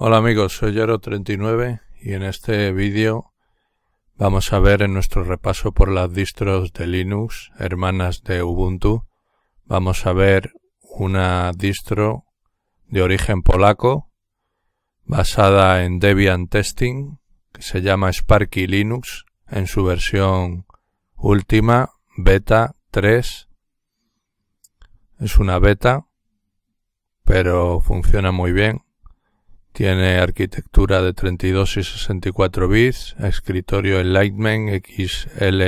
Hola amigos, soy Yaro39 y en este vídeo vamos a ver en nuestro repaso por las distros de Linux, hermanas de Ubuntu, vamos a ver una distro de origen polaco basada en Debian Testing que se llama Sparky Linux en su versión última, beta 3. Es una beta, pero funciona muy bien tiene arquitectura de 32 y 64 bits, escritorio Enlightenment, XL,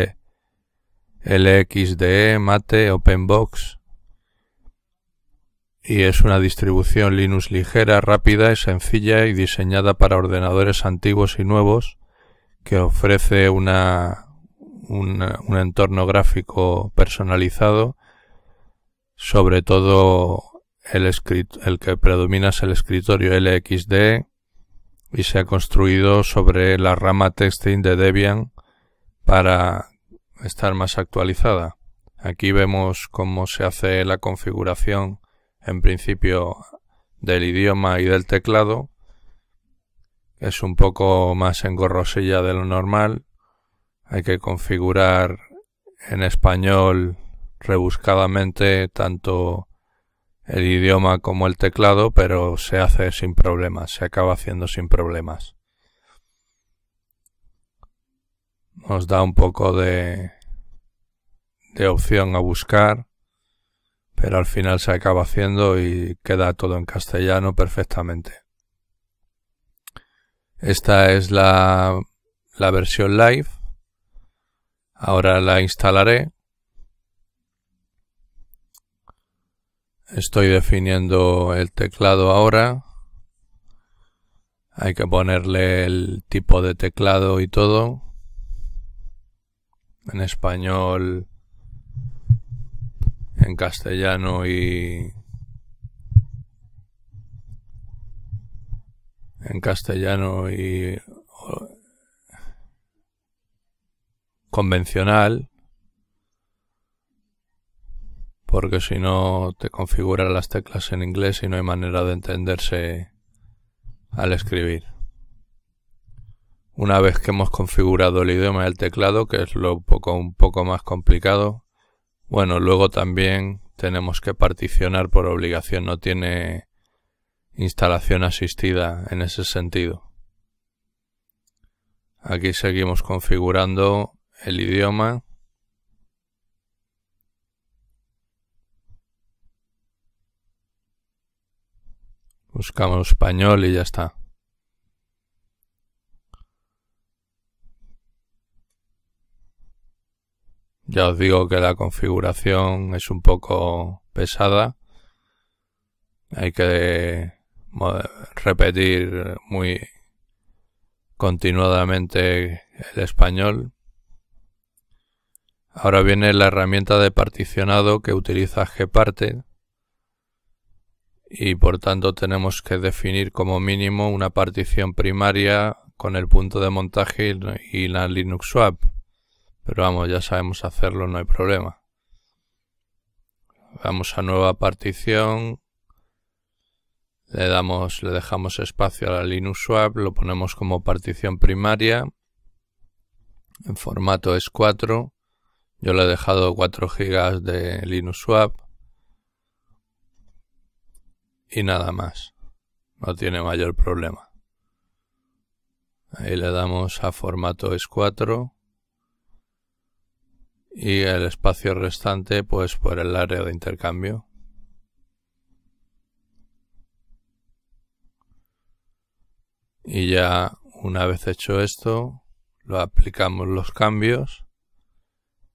LXDE, Mate, OpenBox. Y es una distribución Linux ligera, rápida y sencilla y diseñada para ordenadores antiguos y nuevos que ofrece un entorno gráfico personalizado, sobre todo el, el que predomina es el escritorio LXD y se ha construido sobre la rama texting de Debian para estar más actualizada. Aquí vemos cómo se hace la configuración en principio del idioma y del teclado. Es un poco más engorrosilla de lo normal. Hay que configurar en español rebuscadamente tanto el idioma como el teclado, pero se hace sin problemas, se acaba haciendo sin problemas. Nos da un poco de, opción a buscar, pero al final se acaba haciendo y queda todo en castellano perfectamente. Esta es la, la versión live. Ahora la instalaré Estoy definiendo el teclado ahora. Hay que ponerle el tipo de teclado y todo. En español, en castellano y... En castellano y... convencional porque si no te configuran las teclas en inglés y no hay manera de entenderse al escribir. Una vez que hemos configurado el idioma del teclado, que es lo poco, un poco más complicado, bueno, luego también tenemos que particionar por obligación, no tiene instalación asistida en ese sentido. Aquí seguimos configurando el idioma Buscamos español y ya está. Ya os digo que la configuración es un poco pesada. Hay que repetir muy continuadamente el español. Ahora viene la herramienta de particionado que utiliza Gparted y por tanto tenemos que definir como mínimo una partición primaria con el punto de montaje y la Linux swap. Pero vamos, ya sabemos hacerlo, no hay problema. Vamos a nueva partición. Le damos, le dejamos espacio a la Linux swap, lo ponemos como partición primaria. En formato es 4. Yo le he dejado 4 GB de Linux swap y nada más. No tiene mayor problema. Ahí le damos a formato S4 y el espacio restante pues por el área de intercambio. Y ya una vez hecho esto, lo aplicamos los cambios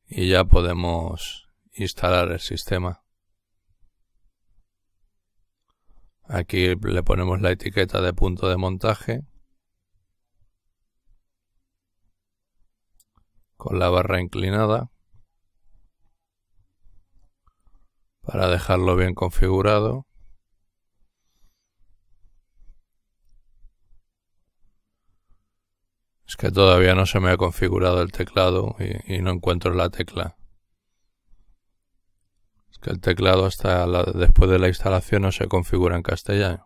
y ya podemos instalar el sistema. Aquí le ponemos la etiqueta de punto de montaje. Con la barra inclinada. Para dejarlo bien configurado. Es que todavía no se me ha configurado el teclado y, no encuentro la tecla que el teclado hasta después de la instalación no se configura en castellano.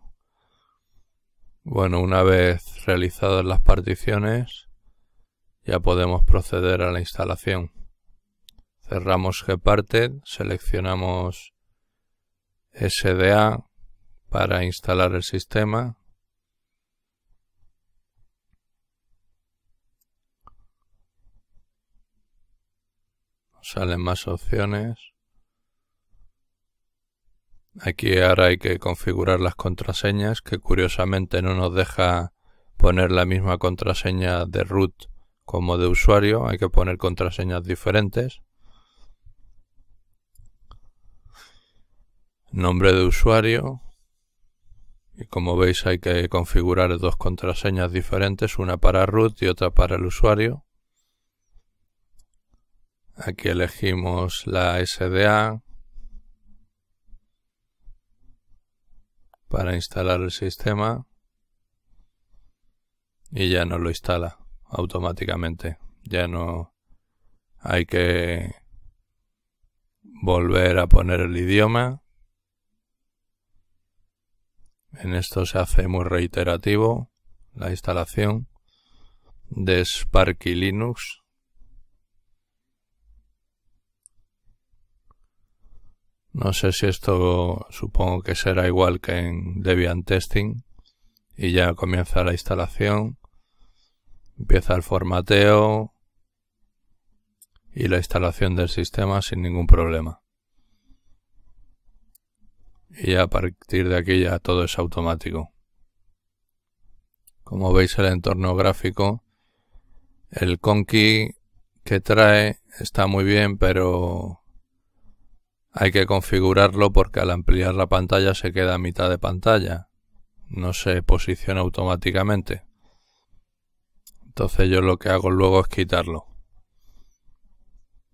Bueno, una vez realizadas las particiones, ya podemos proceder a la instalación. Cerramos Gparted, seleccionamos SDA para instalar el sistema. Salen más opciones. Aquí ahora hay que configurar las contraseñas, que curiosamente no nos deja poner la misma contraseña de root como de usuario, hay que poner contraseñas diferentes. Nombre de usuario. Y como veis hay que configurar dos contraseñas diferentes, una para root y otra para el usuario. Aquí elegimos la SDA, para instalar el sistema y ya nos lo instala automáticamente. Ya no hay que volver a poner el idioma. En esto se hace muy reiterativo la instalación de Sparky Linux No sé si esto supongo que será igual que en Debian Testing. Y ya comienza la instalación. Empieza el formateo y la instalación del sistema sin ningún problema. Y a partir de aquí ya todo es automático. Como veis el entorno gráfico, el Conky que trae está muy bien, pero hay que configurarlo porque al ampliar la pantalla se queda a mitad de pantalla. No se posiciona automáticamente. Entonces yo lo que hago luego es quitarlo.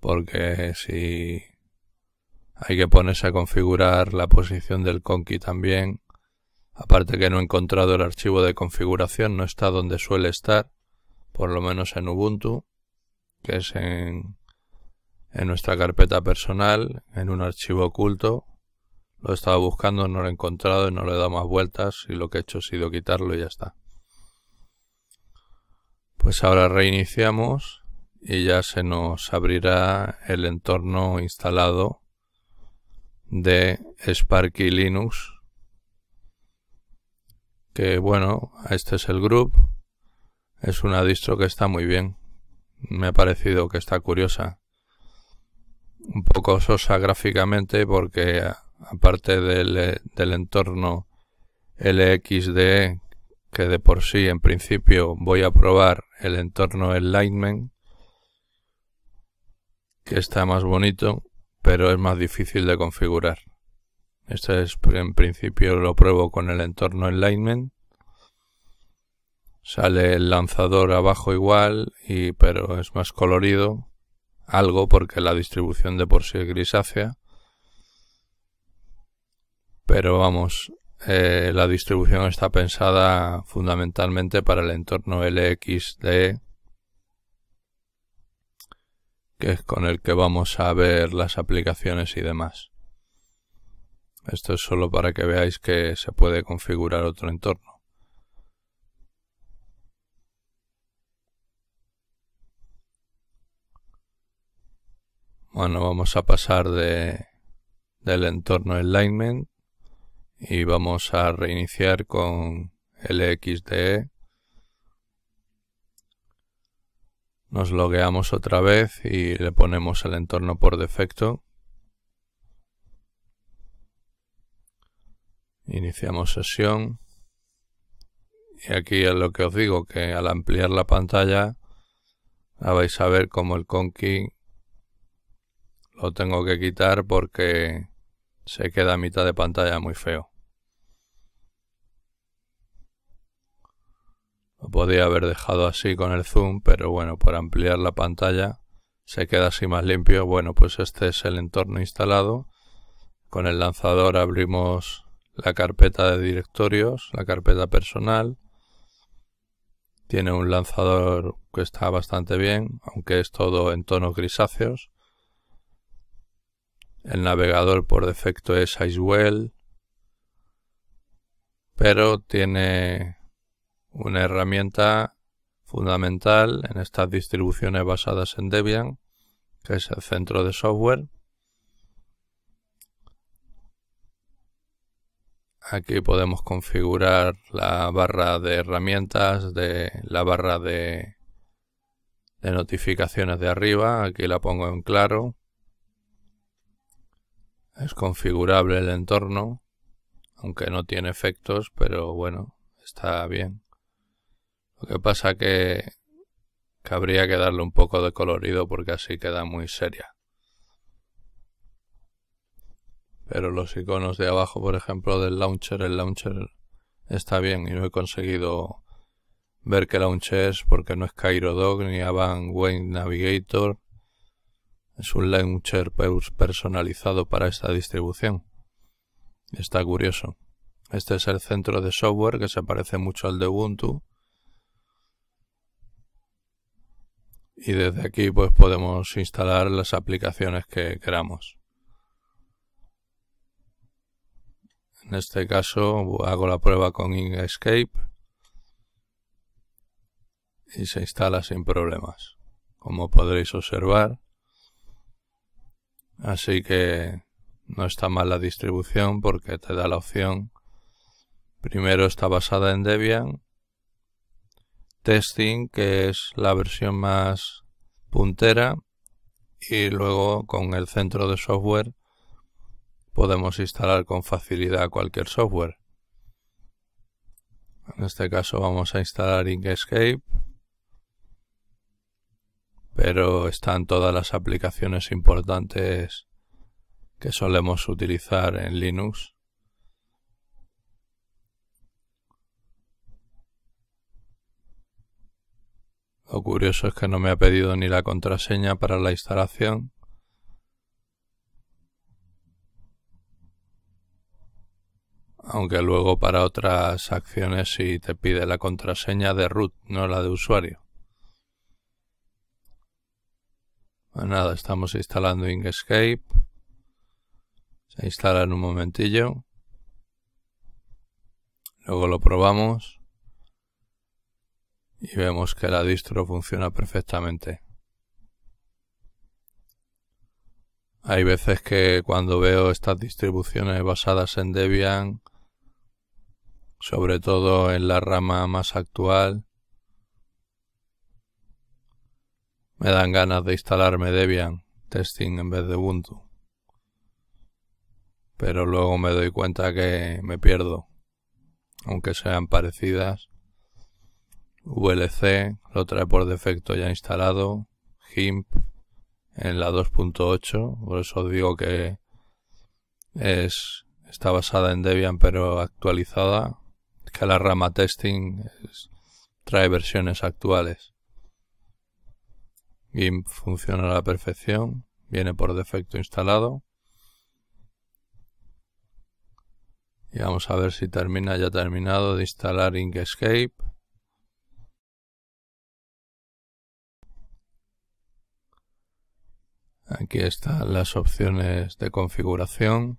Porque si hay que ponerse a configurar la posición del conky también. Aparte que no he encontrado el archivo de configuración, no está donde suele estar, por lo menos en Ubuntu, que es en en nuestra carpeta personal, en un archivo oculto. Lo estaba buscando, no lo he encontrado y no le he dado más vueltas y lo que he hecho ha sido quitarlo y ya está. Pues ahora reiniciamos y ya se nos abrirá el entorno instalado de Sparky Linux. Que bueno, este es el group. Es una distro que está muy bien. Me ha parecido que está curiosa un poco sosa gráficamente porque aparte del, eh, entorno LXDE que de por sí en principio voy a probar el entorno Enlightenment que está más bonito pero es más difícil de configurar. Este es en principio lo pruebo con el entorno Enlightenment sale el lanzador abajo igual y pero es más colorido algo porque la distribución de por sí es grisácea. Pero vamos, eh, la distribución está pensada fundamentalmente para el entorno LXDE, que es con el que vamos a ver las aplicaciones y demás. Esto es solo para que veáis que se puede configurar otro entorno. Bueno, vamos a pasar de, del entorno alignment y vamos a reiniciar con LXDE. Nos logueamos otra vez y le ponemos el entorno por defecto. Iniciamos sesión. Y aquí es lo que os digo, que al ampliar la pantalla vais a ver como el conky lo tengo que quitar porque se queda a mitad de pantalla muy feo. Lo podía haber dejado así con el zoom, pero bueno, por ampliar la pantalla se queda así más limpio. Bueno, pues este es el entorno instalado. Con el lanzador abrimos la carpeta de directorios, la carpeta personal. Tiene un lanzador que está bastante bien, aunque es todo en tonos grisáceos. El navegador por defecto es Icewell, pero tiene una herramienta fundamental en estas distribuciones basadas en Debian, que es el centro de software. Aquí podemos configurar la barra de herramientas, de la barra de notificaciones de arriba. Aquí la pongo en claro. Es configurable el entorno, aunque no tiene efectos, pero bueno, está bien. Lo que pasa que, que habría que darle un poco de colorido porque así queda muy seria. Pero los iconos de abajo, por ejemplo, del launcher, el launcher está bien y no he conseguido ver qué launcher es porque no es Cairo Dog ni Avant Wave Navigator es un launcher personalizado para esta distribución. Está curioso. Este es el centro de software que se parece mucho al de Ubuntu. Y desde aquí pues podemos instalar las aplicaciones que queramos. En este caso hago la prueba con Inkscape y se instala sin problemas. Como podréis observar, Así que no está mal la distribución porque te da la opción. Primero está basada en Debian. Testing, que es la versión más puntera. Y luego con el centro de software podemos instalar con facilidad cualquier software. En este caso vamos a instalar Inkscape pero están todas las aplicaciones importantes que solemos utilizar en Linux. Lo curioso es que no me ha pedido ni la contraseña para la instalación. Aunque luego para otras acciones sí te pide la contraseña de root, no la de usuario. Ah, nada, estamos instalando Inkscape. Se instala en un momentillo. Luego lo probamos. Y vemos que la distro funciona perfectamente. Hay veces que cuando veo estas distribuciones basadas en Debian, sobre todo en la rama más actual, Me dan ganas de instalarme Debian Testing en vez de Ubuntu. Pero luego me doy cuenta que me pierdo. Aunque sean parecidas. VLC lo trae por defecto ya instalado. GIMP en la 2.8. Por eso digo que es, está basada en Debian pero actualizada. Que la rama testing trae versiones actuales. GIMP funciona a la perfección, viene por defecto instalado. Y vamos a ver si termina, ya terminado de instalar Inkscape. Aquí están las opciones de configuración.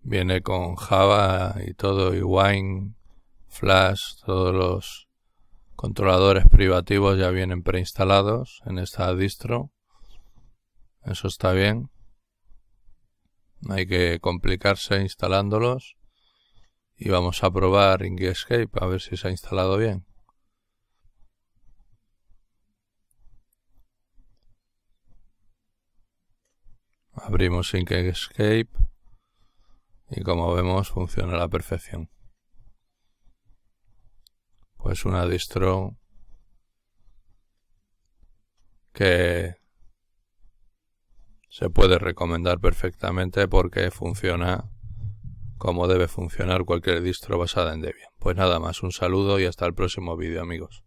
Viene con Java y todo, y Wine, Flash, todos los Controladores privativos ya vienen preinstalados en esta distro. Eso está bien. No hay que complicarse instalándolos. Y vamos a probar Inkscape a ver si se ha instalado bien. Abrimos Inkscape y como vemos funciona a la perfección pues una distro que se puede recomendar perfectamente porque funciona como debe funcionar cualquier distro basada en Debian. Pues nada más, un saludo y hasta el próximo vídeo amigos.